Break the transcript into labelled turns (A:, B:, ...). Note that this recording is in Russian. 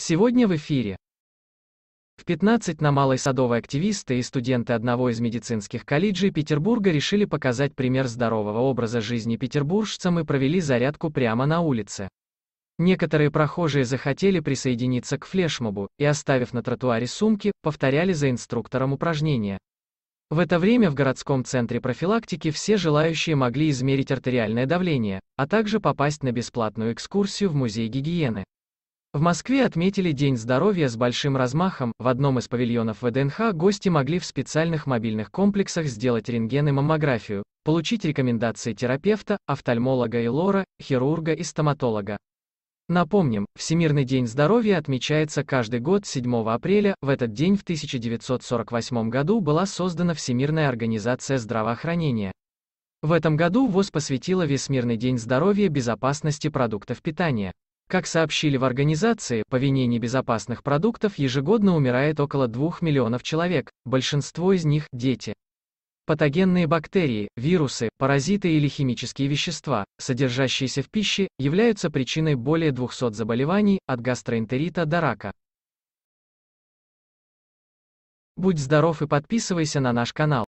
A: Сегодня в эфире. В 15 на Малой Садовой активисты и студенты одного из медицинских колледжей Петербурга решили показать пример здорового образа жизни петербуржцам и провели зарядку прямо на улице. Некоторые прохожие захотели присоединиться к флешмобу и, оставив на тротуаре сумки, повторяли за инструктором упражнения. В это время в городском центре профилактики все желающие могли измерить артериальное давление, а также попасть на бесплатную экскурсию в музей гигиены. В Москве отметили День здоровья с большим размахом. В одном из павильонов ВДНХ гости могли в специальных мобильных комплексах сделать рентген и маммографию, получить рекомендации терапевта, офтальмолога и лора, хирурга и стоматолога. Напомним, Всемирный день здоровья отмечается каждый год 7 апреля. В этот день в 1948 году была создана Всемирная организация здравоохранения. В этом году ВОЗ посвятила Всемирный день здоровья безопасности продуктов питания. Как сообщили в организации, по вине небезопасных продуктов ежегодно умирает около 2 миллионов человек, большинство из них – дети. Патогенные бактерии, вирусы, паразиты или химические вещества, содержащиеся в пище, являются причиной более 200 заболеваний, от гастроэнтерита до рака. Будь здоров и подписывайся на наш канал.